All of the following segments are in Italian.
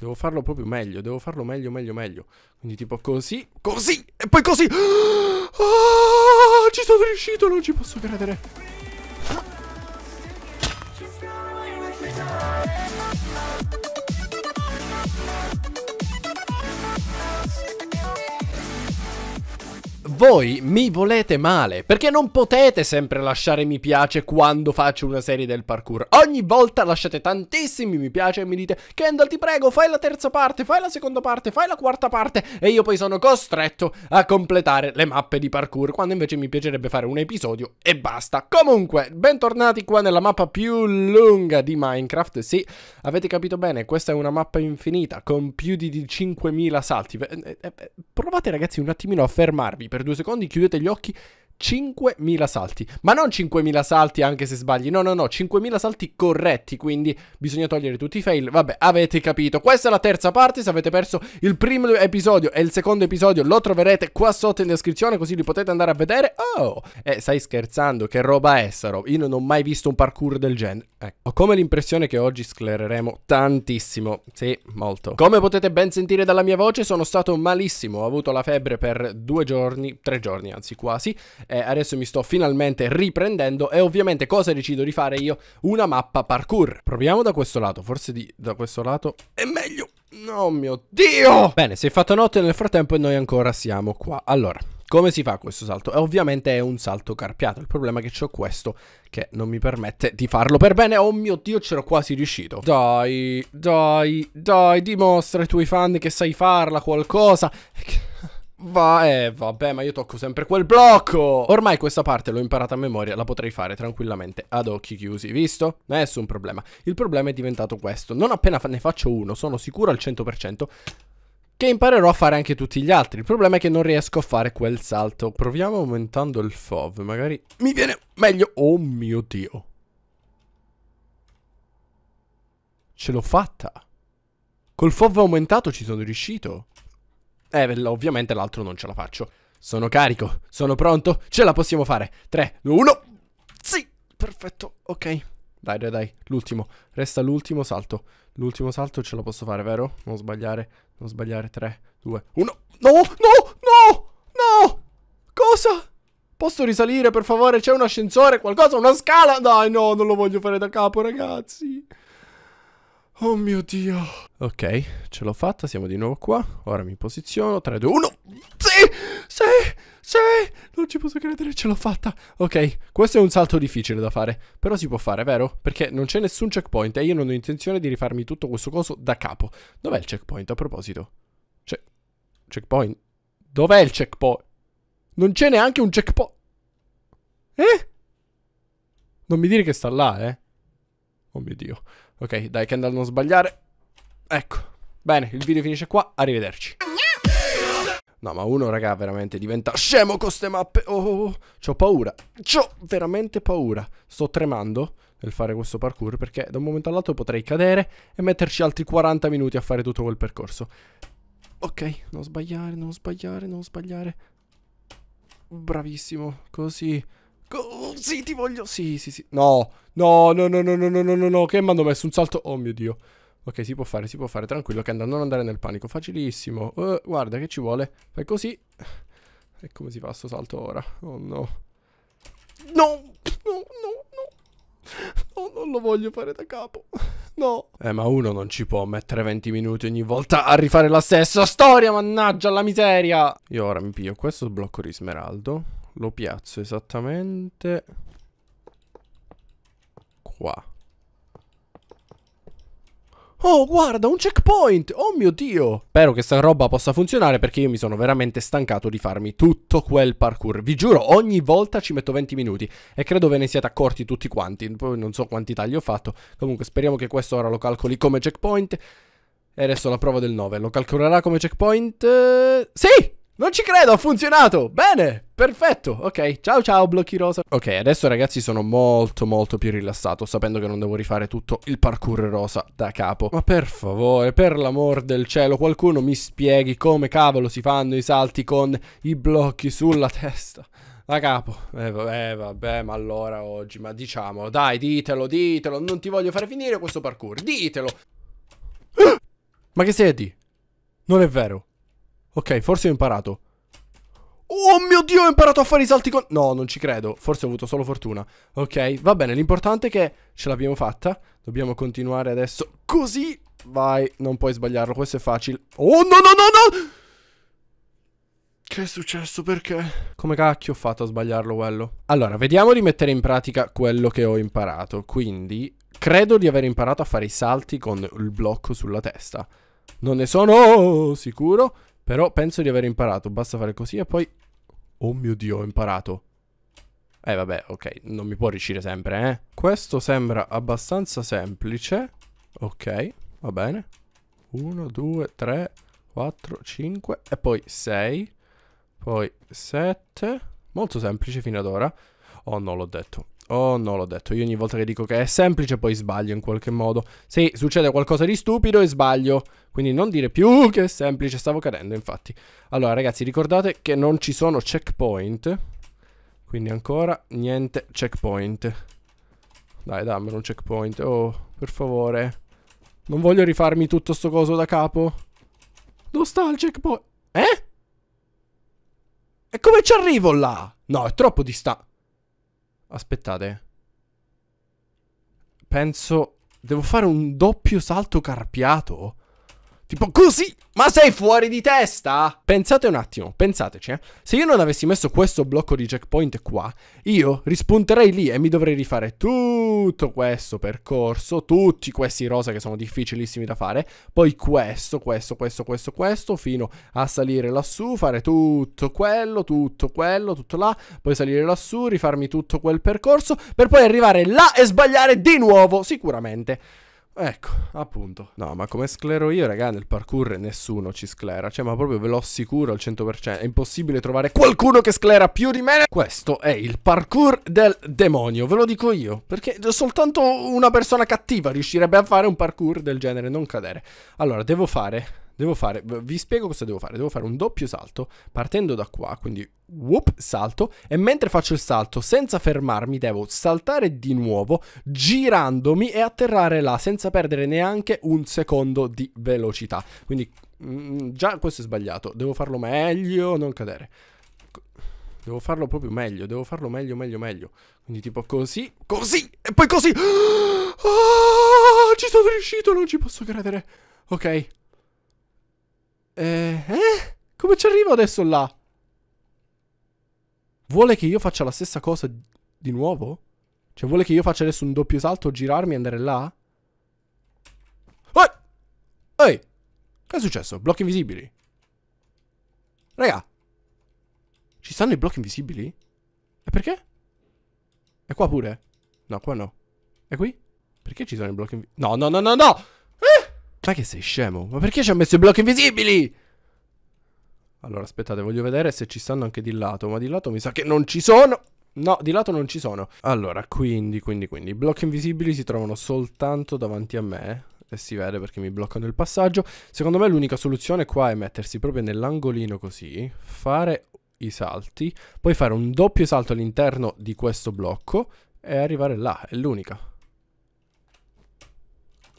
Devo farlo proprio meglio, devo farlo meglio, meglio, meglio. Quindi tipo così, così e poi così. Ah, ci sono riuscito, non ci posso credere. voi mi volete male, perché non potete sempre lasciare mi piace quando faccio una serie del parkour. Ogni volta lasciate tantissimi mi piace e mi dite Kendall ti prego fai la terza parte, fai la seconda parte, fai la quarta parte e io poi sono costretto a completare le mappe di parkour quando invece mi piacerebbe fare un episodio e basta. Comunque, bentornati qua nella mappa più lunga di Minecraft, sì, avete capito bene, questa è una mappa infinita con più di 5000 salti. Eh, eh, provate ragazzi un attimino a fermarvi per due secondi, chiudete gli occhi 5.000 salti, ma non 5.000 salti anche se sbagli, no no no, 5.000 salti corretti, quindi bisogna togliere tutti i fail, vabbè avete capito, questa è la terza parte, se avete perso il primo episodio e il secondo episodio lo troverete qua sotto in descrizione così li potete andare a vedere, oh, eh stai scherzando, che roba è sta roba, io non ho mai visto un parkour del genere, ecco, ho come l'impressione che oggi sclereremo tantissimo, sì, molto, come potete ben sentire dalla mia voce sono stato malissimo, ho avuto la febbre per due giorni, tre giorni anzi quasi, eh, adesso mi sto finalmente riprendendo e ovviamente cosa decido di fare io? Una mappa parkour. Proviamo da questo lato, forse di, da questo lato è meglio. Oh mio Dio! Bene, si è fatta notte nel frattempo e noi ancora siamo qua. Allora, come si fa questo salto? E ovviamente è un salto carpiato. Il problema è che ho questo che non mi permette di farlo per bene. Oh mio Dio, c'ero quasi riuscito. Dai, dai, dai, dimostra ai tuoi fan che sai farla qualcosa. Va, eh, vabbè, ma io tocco sempre quel blocco! Ormai questa parte l'ho imparata a memoria, la potrei fare tranquillamente ad occhi chiusi, visto? Nessun problema. Il problema è diventato questo. Non appena ne faccio uno, sono sicuro al 100% che imparerò a fare anche tutti gli altri. Il problema è che non riesco a fare quel salto. Proviamo aumentando il FOV, magari mi viene meglio. Oh mio Dio! Ce l'ho fatta! Col FOV aumentato ci sono riuscito. Eh, ovviamente l'altro non ce la faccio. Sono carico, sono pronto, ce la possiamo fare. 3, 2, 1. Sì, perfetto, ok. Dai, dai, dai, l'ultimo. Resta l'ultimo salto. L'ultimo salto ce la posso fare, vero? Non sbagliare, non sbagliare. 3, 2, 1. No, no, no, no. Cosa? Posso risalire, per favore? C'è un ascensore, qualcosa, una scala? Dai, no, non lo voglio fare da capo, ragazzi. Oh mio Dio. Ok, ce l'ho fatta, siamo di nuovo qua. Ora mi posiziono. 3, 2, 1. Sì, sì, sì. Non ci posso credere, ce l'ho fatta. Ok, questo è un salto difficile da fare. Però si può fare, vero? Perché non c'è nessun checkpoint e io non ho intenzione di rifarmi tutto questo coso da capo. Dov'è il checkpoint a proposito? C'è... Cioè, checkpoint? Dov'è il checkpoint? Non c'è neanche un checkpoint. Eh? Non mi dire che sta là, eh? Oh mio Dio. Ok, dai, che andiamo a non sbagliare. Ecco. Bene, il video finisce qua. Arrivederci. No, ma uno, raga, veramente diventa scemo con queste mappe. Oh, oh, oh. c'ho paura. C'ho veramente paura. Sto tremando nel fare questo parkour perché da un momento all'altro potrei cadere e metterci altri 40 minuti a fare tutto quel percorso. Ok, non sbagliare, non sbagliare, non sbagliare. Bravissimo, così sì, ti voglio. Sì, sì, sì. No, no, no, no, no, no, no, no, no, Che mi hanno messo un salto. Oh mio dio. Ok, si può fare, si può fare. Tranquillo, che Kenda, non andare nel panico. Facilissimo. Uh, guarda, che ci vuole. Fai così. E come si fa sto salto ora? Oh no. No, no, no, no. No, non lo voglio fare da capo. No. Eh, ma uno non ci può mettere 20 minuti ogni volta a rifare la stessa storia, mannaggia la miseria. Io ora mi piglio questo blocco di smeraldo lo piazzo esattamente qua. Oh, guarda, un checkpoint! Oh mio Dio! Spero che sta roba possa funzionare perché io mi sono veramente stancato di farmi tutto quel parkour. Vi giuro, ogni volta ci metto 20 minuti e credo ve ne siate accorti tutti quanti. Poi non so quanti tagli ho fatto. Comunque, speriamo che questo ora lo calcoli come checkpoint. E adesso la prova del 9. Lo calcolerà come checkpoint? Sì! Non ci credo, ha funzionato! Bene! Perfetto, ok, ciao ciao blocchi rosa Ok, adesso ragazzi sono molto molto più rilassato Sapendo che non devo rifare tutto il parkour rosa da capo Ma per favore, per l'amor del cielo Qualcuno mi spieghi come cavolo si fanno i salti con i blocchi sulla testa da capo. Eh vabbè, eh, vabbè, ma allora oggi, ma diciamolo, dai, ditelo, ditelo, non ti voglio fare finire questo parkour, ditelo. Ma che sei di? Non è vero. Ok, forse ho imparato. Oh mio Dio, ho imparato a fare i salti con... No, non ci credo. Forse ho avuto solo fortuna. Ok, va bene. L'importante è che ce l'abbiamo fatta. Dobbiamo continuare adesso così. Vai, non puoi sbagliarlo. Questo è facile. Oh, no, no, no, no! Che è successo? Perché? Come cacchio ho fatto a sbagliarlo quello? Allora, vediamo di mettere in pratica quello che ho imparato. Quindi, credo di aver imparato a fare i salti con il blocco sulla testa. Non ne sono sicuro. Però penso di aver imparato. Basta fare così e poi... Oh mio Dio, ho imparato. Eh vabbè, ok, non mi può riuscire sempre, eh. Questo sembra abbastanza semplice. Ok, va bene. 1, 2, 3, 4, 5 e poi 6. Poi 7. Molto semplice fino ad ora. Oh no, l'ho detto. Oh no, l'ho detto, io ogni volta che dico che è semplice poi sbaglio in qualche modo. Sì, succede qualcosa di stupido e sbaglio. Quindi non dire più che è semplice, stavo cadendo infatti. Allora ragazzi, ricordate che non ci sono checkpoint. Quindi ancora niente checkpoint. Dai, dammelo un checkpoint. Oh, per favore. Non voglio rifarmi tutto sto coso da capo. Dove sta il checkpoint? Eh? E come ci arrivo là? No, è troppo distante. Aspettate. Penso... Devo fare un doppio salto carpiato? Tipo così. Ma sei fuori di testa? Pensate un attimo, pensateci, eh. Se io non avessi messo questo blocco di checkpoint qua, io rispunterei lì e mi dovrei rifare tutto questo percorso, tutti questi rosa che sono difficilissimi da fare, poi questo, questo, questo, questo, questo, fino a salire lassù, fare tutto quello, tutto quello, tutto là, poi salire lassù, rifarmi tutto quel percorso, per poi arrivare là e sbagliare di nuovo, sicuramente. Ecco, appunto. No, ma come sclero io, raga, nel parkour nessuno ci sclera. Cioè, ma proprio ve lo assicuro al 100%. È impossibile trovare qualcuno che sclera più di me. Questo è il parkour del demonio, ve lo dico io. Perché soltanto una persona cattiva riuscirebbe a fare un parkour del genere, non cadere. Allora, devo fare Devo fare, vi spiego cosa devo fare. Devo fare un doppio salto partendo da qua, quindi whoop, salto e mentre faccio il salto senza fermarmi devo saltare di nuovo girandomi e atterrare là senza perdere neanche un secondo di velocità. Quindi mh, mm, già questo è sbagliato, devo farlo meglio, non cadere. Devo farlo proprio meglio, devo farlo meglio, meglio, meglio. Quindi tipo così, così e poi così. Ah, ci sono riuscito, non ci posso credere. Ok, eh? eh? Come ci arrivo adesso là? Vuole che io faccia la stessa cosa di nuovo? Cioè vuole che io faccia adesso un doppio salto, girarmi e andare là? Oh! Ehi! Che è successo? Blocchi invisibili. Raga. Ci stanno i blocchi invisibili? E perché? E qua pure? No, qua no. E qui? Perché ci sono i blocchi invisibili? No, no, no, no, no! Ma che sei scemo? Ma perché ci ha messo i blocchi invisibili? Allora, aspettate, voglio vedere se ci stanno anche di lato. Ma di lato mi sa che non ci sono. No, di lato non ci sono. Allora, quindi, quindi, quindi. I blocchi invisibili si trovano soltanto davanti a me. E si vede perché mi bloccano il passaggio. Secondo me l'unica soluzione qua è mettersi proprio nell'angolino così. Fare i salti. Poi fare un doppio salto all'interno di questo blocco. E arrivare là. È l'unica.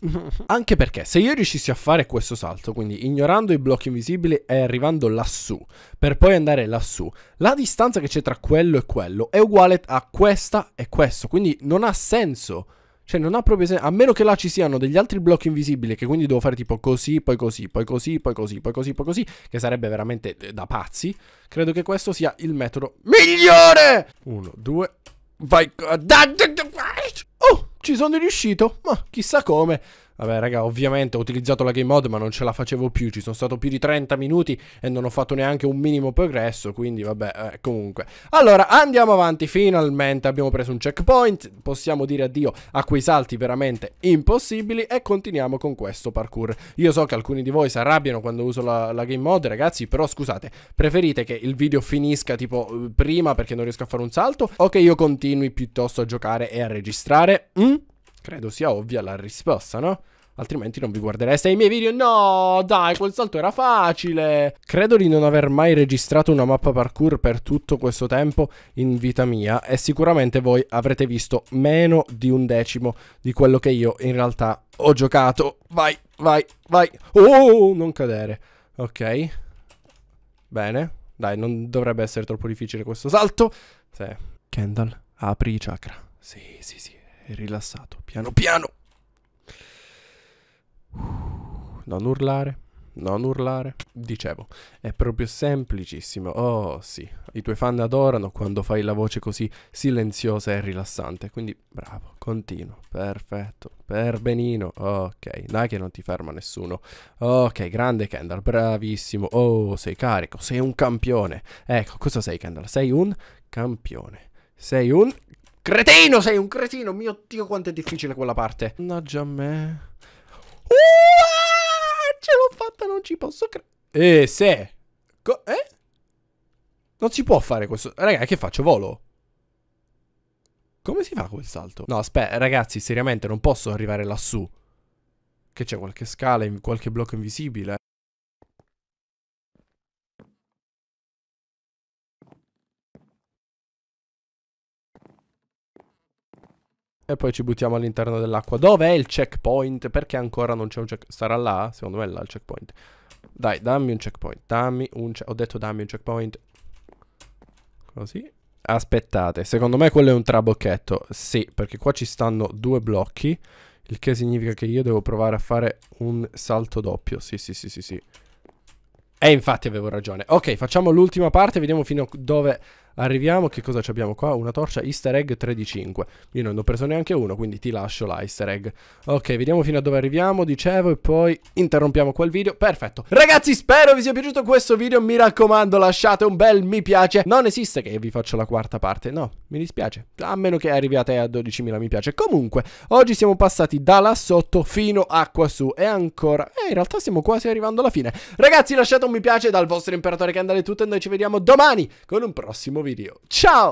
Anche perché se io riuscissi a fare questo salto, quindi ignorando i blocchi invisibili e arrivando lassù, per poi andare lassù, la distanza che c'è tra quello e quello è uguale a questa e questo, quindi non ha senso. Cioè non ha proprio senso, a meno che là ci siano degli altri blocchi invisibili che quindi devo fare tipo così, poi così, poi così, poi così, poi così, poi così, che sarebbe veramente eh, da pazzi, credo che questo sia il metodo migliore! Uno, due, vai... Ci sono riuscito, ma chissà come. Vabbè raga, ovviamente ho utilizzato la game mod ma non ce la facevo più, ci sono stato più di 30 minuti e non ho fatto neanche un minimo progresso, quindi vabbè, eh, comunque. Allora, andiamo avanti, finalmente abbiamo preso un checkpoint, possiamo dire addio a quei salti veramente impossibili e continuiamo con questo parkour. Io so che alcuni di voi si arrabbiano quando uso la, la game mod, ragazzi, però scusate, preferite che il video finisca tipo prima perché non riesco a fare un salto o che io continui piuttosto a giocare e a registrare? Mm? Credo sia ovvia la risposta, no? Altrimenti non vi guardereste i miei video. No, dai, quel salto era facile. Credo di non aver mai registrato una mappa parkour per tutto questo tempo in vita mia e sicuramente voi avrete visto meno di un decimo di quello che io in realtà ho giocato. Vai, vai, vai. Oh, non cadere. Ok. Bene. Dai, non dovrebbe essere troppo difficile questo salto. Sì. Kendall, apri i chakra. Sì, sì, sì e rilassato, piano piano. Non urlare, non urlare. Dicevo, è proprio semplicissimo. Oh sì, i tuoi fan adorano quando fai la voce così silenziosa e rilassante. Quindi bravo, continuo, perfetto, per benino. Ok, dai che non ti ferma nessuno. Ok, grande Kendall, bravissimo. Oh, sei carico, sei un campione. Ecco, cosa sei Kendall? Sei un campione. Sei un Cretino, sei un cretino. Mio Dio, quanto è difficile quella parte. Mannaggia a me. Uah, ce l'ho fatta, non ci posso credere. E se. Co eh? Non si può fare questo. Raga, che faccio? Volo? Come si fa quel salto? No, aspetta, ragazzi, seriamente, non posso arrivare lassù. Che c'è qualche scala, qualche blocco invisibile? E poi ci buttiamo all'interno dell'acqua. Dov'è il checkpoint? Perché ancora non c'è un checkpoint? Sarà là? Secondo me è là il checkpoint. Dai, dammi un checkpoint. Dammi un checkpoint. Ho detto dammi un checkpoint. Così. Aspettate, secondo me quello è un trabocchetto. Sì, perché qua ci stanno due blocchi. Il che significa che io devo provare a fare un salto doppio. Sì, sì, sì, sì, sì. E infatti avevo ragione. Ok, facciamo l'ultima parte. Vediamo fino a dove Arriviamo, che cosa abbiamo qua? Una torcia easter egg 3 di 5. Io non ho preso neanche uno, quindi ti lascio la easter egg. Ok, vediamo fino a dove arriviamo, dicevo, e poi interrompiamo quel video. Perfetto. Ragazzi, spero vi sia piaciuto questo video. Mi raccomando, lasciate un bel mi piace. Non esiste che vi faccio la quarta parte, no, mi dispiace. A meno che arriviate a 12.000 mi piace. Comunque, oggi siamo passati da là sotto fino a qua su e ancora... Eh, in realtà stiamo quasi arrivando alla fine. Ragazzi, lasciate un mi piace dal vostro imperatore Candale tutto e noi ci vediamo domani con un prossimo video video. Ciao!